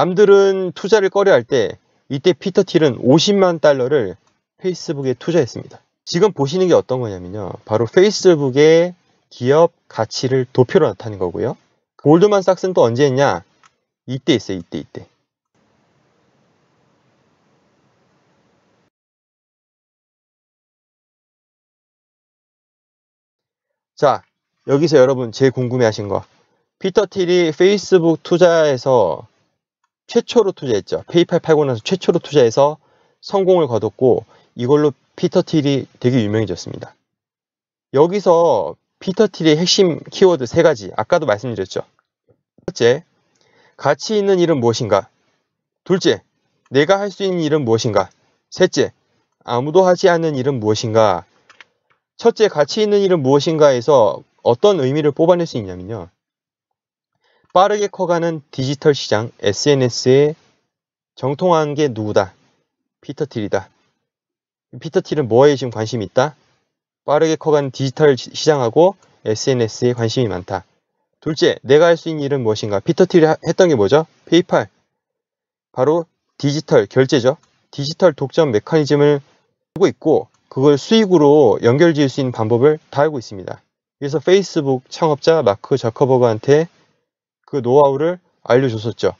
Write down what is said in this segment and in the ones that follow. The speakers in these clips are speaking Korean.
남들은 투자를 꺼려할 때 이때 피터 틸은 50만 달러를 페이스북에 투자했습니다. 지금 보시는 게 어떤 거냐면요. 바로 페이스북의 기업 가치를 도표로 나타낸 거고요. 골드만삭스는 또 언제 했냐? 이때 있어요. 이때 이때. 자, 여기서 여러분 제일 궁금해하신 거. 피터 틸이 페이스북 투자에서 최초로 투자했죠. 페이팔 팔고 나서 최초로 투자해서 성공을 거뒀고 이걸로 피터 틸이 되게 유명해졌습니다. 여기서 피터 틸의 핵심 키워드 세 가지 아까도 말씀드렸죠. 첫째, 가치 있는 일은 무엇인가? 둘째, 내가 할 수 있는 일은 무엇인가? 셋째, 아무도 하지 않는 일은 무엇인가? 첫째, 가치 있는 일은 무엇인가에서 어떤 의미를 뽑아낼 수 있냐면요. 빠르게 커가는 디지털 시장 SNS에 정통한 게 누구다? 피터 틸이다. 피터 틸은 뭐에 지금 관심이 있다? 빠르게 커가는 디지털 시장하고 SNS에 관심이 많다. 둘째, 내가 할 수 있는 일은 무엇인가? 피터 틸이 했던 게 뭐죠? 페이팔. 바로 디지털 결제죠. 디지털 독점 메커니즘을 하고 있고 그걸 수익으로 연결 지을 수 있는 방법을 다 알고 있습니다. 그래서 페이스북 창업자 마크 저커버그한테 그 노하우를 알려줬었죠.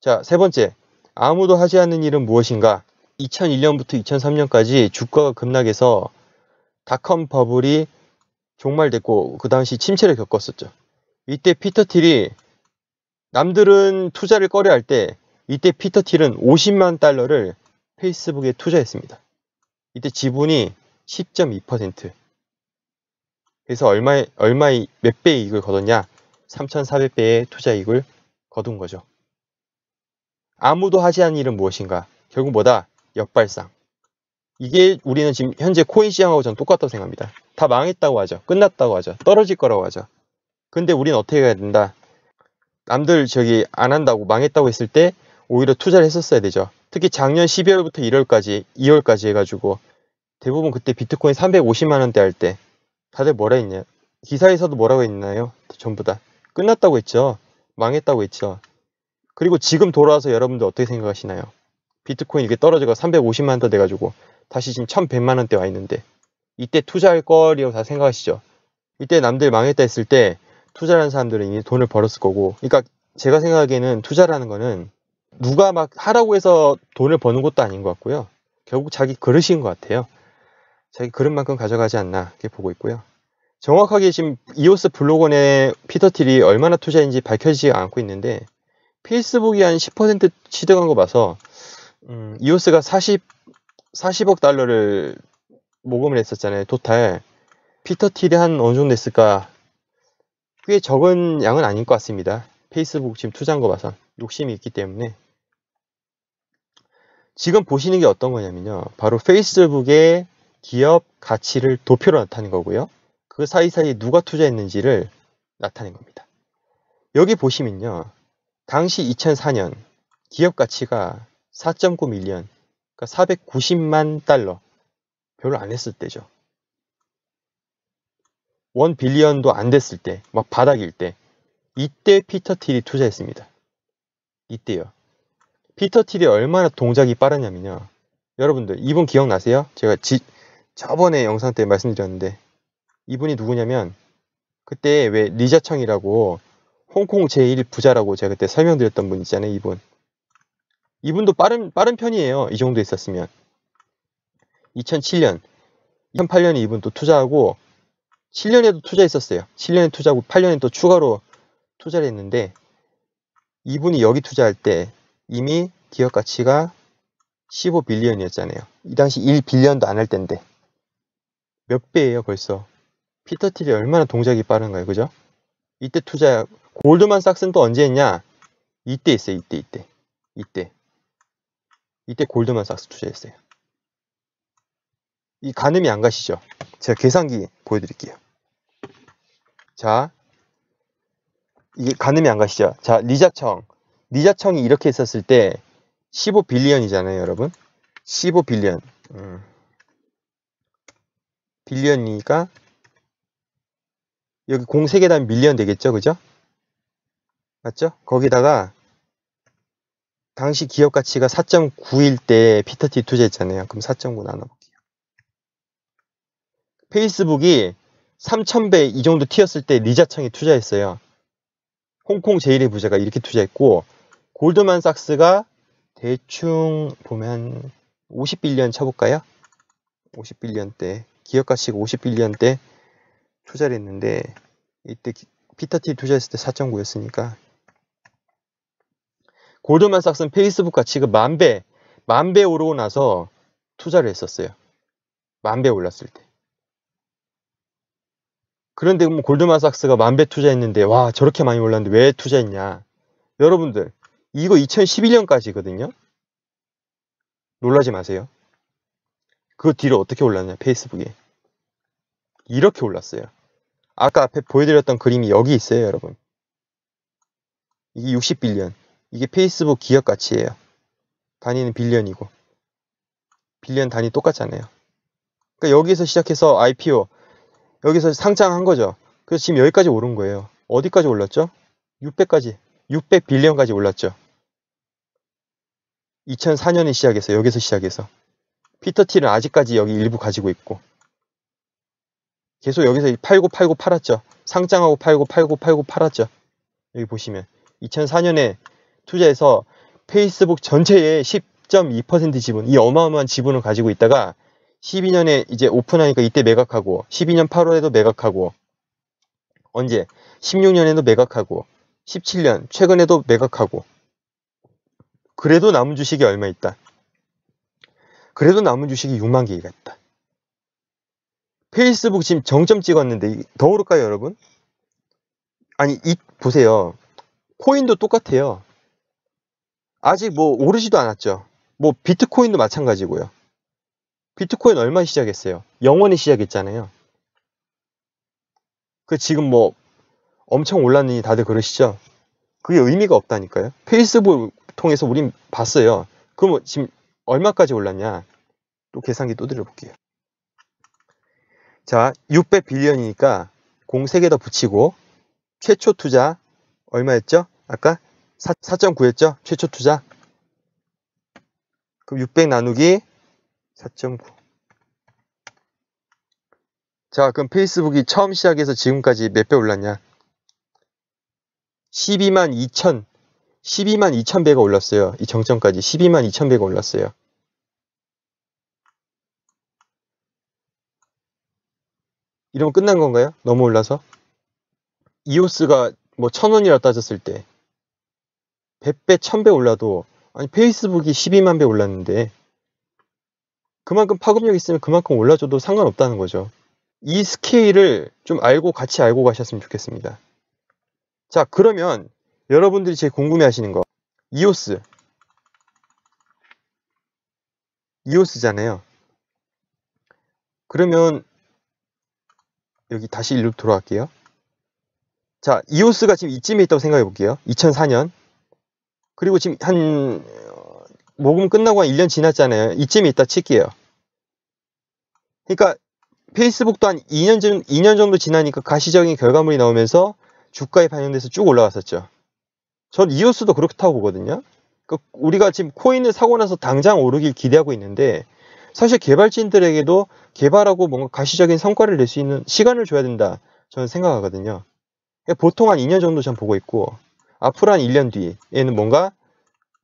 자, 세 번째. 아무도 하지 않는 일은 무엇인가? 2001년부터 2003년까지 주가가 급락해서 닷컴 버블이 종말됐고 그 당시 침체를 겪었었죠. 이때 피터 틸이 남들은 투자를 꺼려할 때 이때 피터 틸은 50만 달러를 페이스북에 투자했습니다. 이때 지분이 10.2% 그래서 얼마에 얼마에 몇배 이익을 거뒀냐? 3,400배의 투자 이익을 거둔 거죠. 아무도 하지 않은 일은 무엇인가? 결국 뭐다? 역발상. 이게 우리는 지금 현재 코인 시장하고 전 똑같다고 생각합니다. 다 망했다고 하죠. 끝났다고 하죠. 떨어질 거라고 하죠. 근데 우리는 어떻게 해야 된다? 남들 저기 안 한다고 망했다고 했을 때 오히려 투자를 했었어야 되죠. 특히 작년 12월부터 1월까지, 2월까지 해가지고 대부분 그때 비트코인 350만 원대 할 때 다들 뭐라 했냐? 기사에서도 뭐라고 했나요? 전부 다 끝났다고 했죠. 망했다고 했죠. 그리고 지금 돌아와서 여러분들 어떻게 생각하시나요? 비트코인 이게 떨어져가 350만 원더 돼가지고 다시 지금 1100만 원대 와 있는데 이때 투자할 거리라고다 생각하시죠. 이때 남들 망했다 했을 때 투자하는 사람들은 이미 돈을 벌었을 거고 그러니까 제가 생각하기에는 투자라는 거는 누가 막 하라고 해서 돈을 버는 것도 아닌 것 같고요. 결국 자기 그릇인 것 같아요. 자기 그릇만큼 가져가지 않나 이렇게 보고 있고요. 정확하게 지금 이오스 블로건에 피터틸이 얼마나 투자인지 밝혀지지 않고 있는데 페이스북이 한 10% 취득한 거 봐서 음, 이오스가 40, 40억 달러를 모금을 했었잖아요. 토탈 피터틸이 한 어느 정도 됐을까? 꽤 적은 양은 아닌 것 같습니다. 페이스북 지금 투자한 거 봐서 욕심이 있기 때문에 지금 보시는 게 어떤 거냐면요. 바로 페이스북의 기업 가치를 도표로 나타낸 거고요. 그 사이사이 에 누가 투자했는지를 나타낸 겁니다. 여기 보시면요. 당시 2004년 기업 가치가 4.9 밀리언, 그러니까 490만 달러, 별로 안 했을 때죠. 원 빌리언도 안 됐을 때, 막 바닥일 때, 이때 피터 틸이 투자했습니다. 이때요. 피터 틸이 얼마나 동작이 빠르냐면요. 여러분들, 이분 기억나세요? 제가 지, 저번에 영상 때 말씀드렸는데, 이분이 누구냐면 그때 왜 리자청이라고 홍콩 제1 부자라고 제가 그때 설명드렸던 분 있잖아요. 이분. 이분도 빠른 빠른 편이에요. 이 정도 있었으면. 2007년, 2008년에 이분 도 투자하고 7년에도 투자했었어요. 7년에 투자하고 8년에 또 추가로 투자를 했는데 이분이 여기 투자할 때 이미 기업 가치가 15빌리언이었잖아요. 이 당시 1빌리언도 안할 텐데 몇 배예요 벌써. 피터 틸이 얼마나 동작이 빠른가요, 그죠? 이때 투자 골드만삭스는 또 언제 했냐? 이때 했어요, 이때, 이때, 이때, 이때 골드만삭스 투자했어요. 이 가늠이 안 가시죠? 제가 계산기 보여드릴게요. 자, 이게 가늠이 안 가시죠? 자, 리자청, 리자청이 이렇게 있었을 때 15빌리언이잖아요, 여러분. 15빌리언. 음. 빌리언이니까 여기 공 3개 다 밀리언 되겠죠 그죠 맞죠 거기다가 당시 기업 가치가 4.9일 때 피터티 투자했잖아요 그럼 4.9 나눠볼게요 페이스북이 3,000배 이 정도 튀었을 때 리자청이 투자했어요 홍콩 제1의 부자가 이렇게 투자했고 골드만삭스가 대충 보면 50빌리언 쳐볼까요? 50빌리언 대 기업 가치가 50빌리언 대 투자를 했는데 이때 비타티 투자했을 때 4.9였으니까 골드만삭스는 페이스북 가치가 만배 만배 오르고 나서 투자를 했었어요 만배 올랐을 때 그런데 뭐 골드만삭스가 만배 투자했는데 와 저렇게 많이 올랐는데 왜 투자했냐 여러분들 이거 2011년까지거든요 놀라지 마세요 그 뒤로 어떻게 올랐냐 페이스북에 이렇게 올랐어요. 아까 앞에 보여드렸던 그림이 여기 있어요, 여러분. 이게 60빌리언. 이게 페이스북 기업 가치예요. 단위는 빌리언이고. 빌리언 단위 똑같잖아요. 그러니까 여기서 시작해서 IPO, 여기서 상장한 거죠. 그래서 지금 여기까지 오른 거예요. 어디까지 올랐죠? 600까지, 600빌리언까지 올랐죠. 2004년에 시작해서, 여기서 시작해서. 피터 틸은 아직까지 여기 일부 가지고 있고. 계속 여기서 팔고 팔고 팔았죠. 상장하고 팔고 팔고 팔고 팔았죠. 여기 보시면 2004년에 투자해서 페이스북 전체의 10.2% 지분, 이 어마어마한 지분을 가지고 있다가 12년에 이제 오픈하니까 이때 매각하고 12년 8월에도 매각하고 언제 16년에도 매각하고 17년 최근에도 매각하고 그래도 남은 주식이 얼마 있다. 그래도 남은 주식이 6만 개가 있다. 페이스북 지금 정점 찍었는데 더 오를까요 여러분? 아니 이 보세요 코인도 똑같아요 아직 뭐 오르지도 않았죠 뭐 비트코인도 마찬가지고요 비트코인 얼마 시작했어요? 영원히 시작했잖아요 그 지금 뭐 엄청 올랐느니 다들 그러시죠? 그게 의미가 없다니까요 페이스북 통해서 우린 봤어요 그럼 뭐 지금 얼마까지 올랐냐 또 계산기 또 드려볼게요 자, 600 빌리언이니까 공 3개 더 붙이고 최초 투자 얼마였죠? 아까 4.9였죠? 최초 투자. 그럼 600 나누기 4.9. 자, 그럼 페이스북이 처음 시작해서 지금까지 몇 배 올랐냐? 12만 2천, 12만 2천 배가 올랐어요. 이 정점까지 12만 2천 배가 올랐어요. 이러면 끝난 건가요? 너무 올라서? 이오스가 뭐 천원이라 따졌을 때 100배, 1000배 올라도 아니 페이스북이 12만 배 올랐는데 그만큼 파급력 있으면 그만큼 올라줘도 상관없다는 거죠. 이 스케일을 좀 알고 같이 알고 가셨으면 좋겠습니다. 자 그러면 여러분들이 제일 궁금해 하시는 거 이오스 이오스잖아요. 그러면 여기 다시 일로 돌아갈게요. 자, 이오스가 지금 이쯤에 있다고 생각해 볼게요. 2004년. 그리고 지금 한, 어, 모금 끝나고 한 1년 지났잖아요. 이쯤에 있다 칠게요. 그러니까 페이스북도 한 2년, 전, 2년 정도 지나니까 가시적인 결과물이 나오면서 주가에 반영돼서 쭉 올라갔었죠. 전 이오스도 그렇다고 보거든요. 그러니까 우리가 지금 코인을 사고 나서 당장 오르길 기대하고 있는데 사실 개발진들에게도 개발하고 뭔가 가시적인 성과를 낼 수 있는 시간을 줘야 된다. 저는 생각하거든요. 그러니까 보통 한 2년 정도 전 보고 있고 앞으로 한 1년 뒤에는 뭔가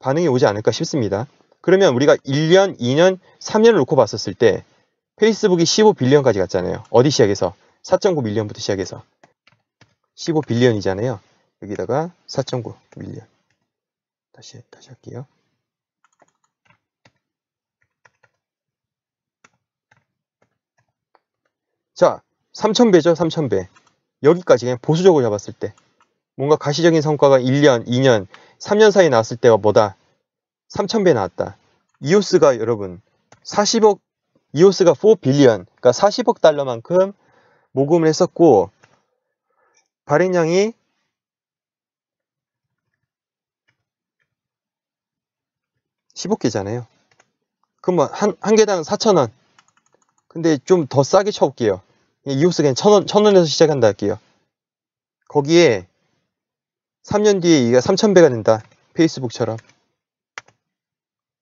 반응이 오지 않을까 싶습니다. 그러면 우리가 1년, 2년, 3년을 놓고 봤었을 때 페이스북이 15빌리언까지 갔잖아요. 어디 시작해서? 4 9빌리언부터 시작해서 15빌리언이잖아요. 여기다가 4 9빌리언 다시 다시 할게요. 자, 3,000배죠, 3,000배. 여기까지 그냥 보수적으로 잡았을 때. 뭔가 가시적인 성과가 1년, 2년, 3년 사이 에 나왔을 때가 뭐다? 3,000배 나왔다. 이오스가 여러분, 40억, 이오스가 4 빌리언, 그러니까 40억 달러만큼 모금을 했었고, 발행량이 15개잖아요. 그러면 뭐 한, 한 개당 4,000원. 근데 좀 더 싸게 쳐볼게요. 이호스 그냥 천 원, 천 원에서 시작한다 할게요. 거기에 3년 뒤에 이가 3,000배가 된다. 페이스북처럼.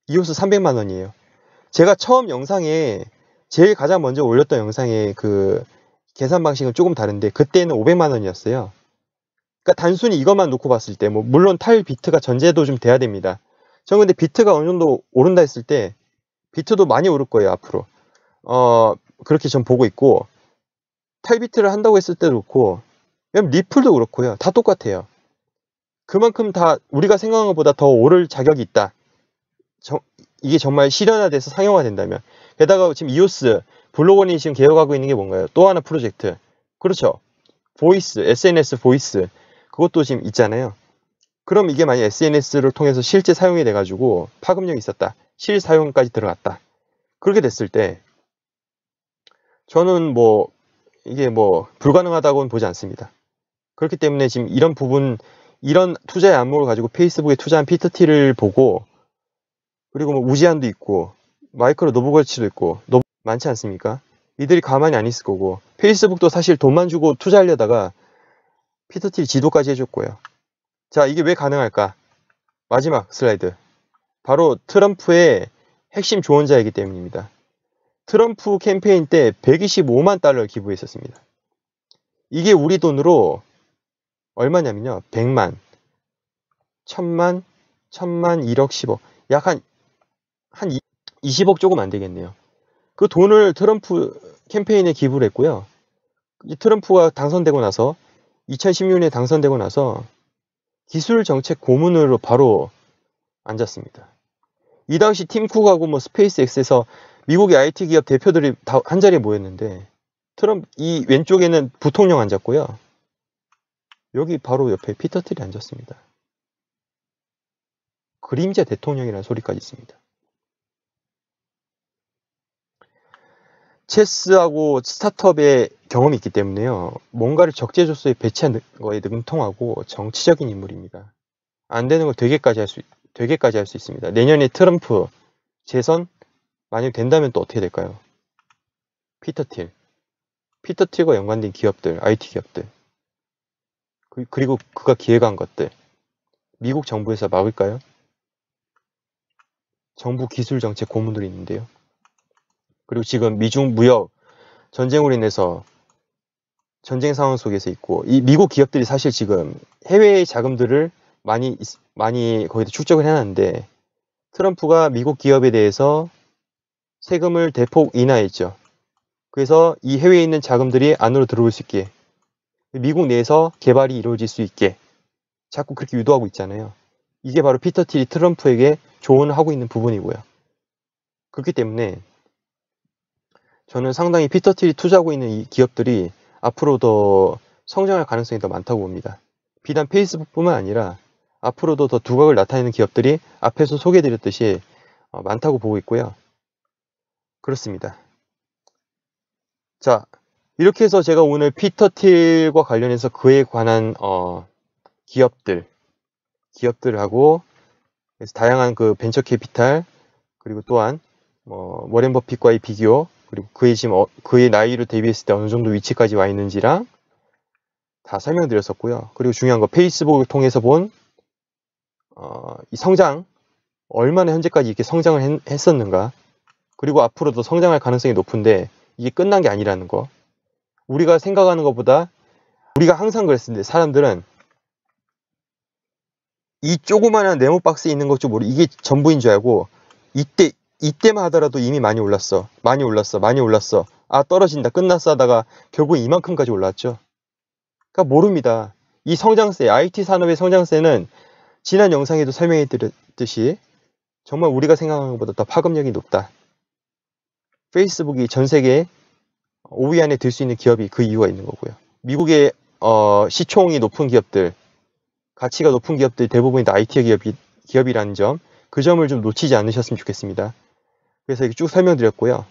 이호스 300만 원이에요. 제가 처음 영상에 제일 가장 먼저 올렸던 영상의 그 계산 방식은 조금 다른데 그때는 500만 원이었어요. 그러니까 단순히 이것만 놓고 봤을 때 뭐 물론 탈 비트가 전제도 좀 돼야 됩니다. 전 근데 비트가 어느 정도 오른다 했을 때 비트도 많이 오를 거예요 앞으로. 어 그렇게 전 보고 있고 8비트를 한다고 했을 때도 그렇고 리플도 그렇고요. 다 똑같아요. 그만큼 다 우리가 생각한 것보다 더 오를 자격이 있다. 저, 이게 정말 실현화돼서 상용화된다면 게다가 지금 이오스 블로건이 지금 개혁하고 있는 게 뭔가요? 또 하나 프로젝트 그렇죠 보이스 SNS 보이스 그것도 지금 있잖아요 그럼 이게 만약 SNS를 통해서 실제 사용이 돼가지고 파급력이 있었다 실사용까지 들어갔다 그렇게 됐을 때 저는 뭐 이게 뭐 불가능하다고는 보지 않습니다. 그렇기 때문에 지금 이런 부분, 이런 투자의 안목을 가지고 페이스북에 투자한 피터티를 보고 그리고 뭐 우지한도 있고 마이크로 노보걸치도 있고 너무 많지 않습니까? 이들이 가만히 안 있을 거고 페이스북도 사실 돈만 주고 투자하려다가 피터티 지도까지 해줬고요. 자 이게 왜 가능할까? 마지막 슬라이드. 바로 트럼프의 핵심 조언자이기 때문입니다. 트럼프 캠페인 때 125만 달러를 기부했었습니다. 이게 우리 돈으로 얼마냐면요. 100만, 1000만, 1000만, 1억, 10억. 약 한, 한 20억 조금 안 되겠네요. 그 돈을 트럼프 캠페인에 기부를 했고요. 트럼프가 당선되고 나서 2016년에 당선되고 나서 기술 정책 고문으로 바로 앉았습니다. 이 당시 팀 쿡하고 뭐 스페이스X에서 미국의 IT 기업 대표들이 다 한 자리에 모였는데 트럼프 이 왼쪽에는 부통령 앉았고요. 여기 바로 옆에 피터틀이 앉았습니다. 그림자 대통령이라는 소리까지 있습니다. 체스하고 스타트업의 경험이 있기 때문에요. 뭔가를 적재조소에 배치한 거에 능통하고 정치적인 인물입니다. 안 되는 걸 되게까지 할 수 되게까지 할 수 있습니다. 내년에 트럼프 재선 만약 된다면 또 어떻게 될까요? 피터틸. 피터틸과 연관된 기업들, IT 기업들. 그, 그리고 그가 기획한 것들. 미국 정부에서 막을까요? 정부 기술 정책 고문들이 있는데요. 그리고 지금 미중 무역 전쟁으로 인해서 전쟁 상황 속에서 있고 이 미국 기업들이 사실 지금 해외의 자금들을 많이 많이 거기다 축적을 해놨는데 트럼프가 미국 기업에 대해서 세금을 대폭 인하했죠. 그래서 이 해외에 있는 자금들이 안으로 들어올 수 있게 미국 내에서 개발이 이루어질 수 있게 자꾸 그렇게 유도하고 있잖아요. 이게 바로 피터 틸이 트럼프에게 조언하고 을 있는 부분이고요. 그렇기 때문에 저는 상당히 피터 틸이 투자하고 있는 이 기업들이 앞으로 더 성장할 가능성이 더 많다고 봅니다. 비단 페이스북뿐만 아니라 앞으로도 더 두각을 나타내는 기업들이 앞에서 소개해드렸듯이 어, 많다고 보고 있고요. 그렇습니다. 자, 이렇게 해서 제가 오늘 피터 틸과 관련해서 그에 관한 어, 기업들, 기업들하고 다양한 그 벤처 캐피탈 그리고 또한 뭐 워렌 버핏과의 비교 그리고 그의 지금 어, 그의 나이로 대비했을 때 어느 정도 위치까지 와 있는지랑 다 설명드렸었고요. 그리고 중요한 거 페이스북을 통해서 본 어, 성장 얼마나 현재까지 이렇게 성장을 했, 했었는가 그리고 앞으로도 성장할 가능성이 높은데 이게 끝난 게 아니라는 거. 우리가 생각하는 것보다 우리가 항상 그랬는데 사람들은 이 조그마한 네모 박스에 있는 것 좀 모르 이게 전부인 줄 알고 이때 이때만 하더라도 이미 많이 올랐어 많이 올랐어 많이 올랐어 아 떨어진다 끝났어 하다가 결국 이만큼까지 올랐죠 그러니까 모릅니다 이 성장세 IT 산업의 성장세는 지난 영상에도 설명해 드렸듯이 정말 우리가 생각하는 것보다 더 파급력이 높다 페이스북이 전세계 5위 안에 들 수 있는 기업이 그 이유가 있는 거고요. 미국의 어, 시총이 높은 기업들, 가치가 높은 기업들 대부분이 다 IT 기업이, 기업이라는 점, 그 점을 좀 놓치지 않으셨으면 좋겠습니다. 그래서 이렇게 쭉 설명드렸고요.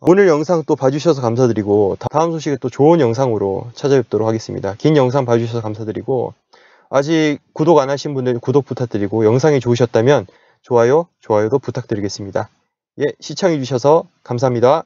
오늘 영상 또 봐주셔서 감사드리고 다음 소식에 또 좋은 영상으로 찾아뵙도록 하겠습니다. 긴 영상 봐주셔서 감사드리고 아직 구독 안 하신 분들 구독 부탁드리고 영상이 좋으셨다면 좋아요, 좋아요도 부탁드리겠습니다. 예, 시청해주셔서 감사합니다.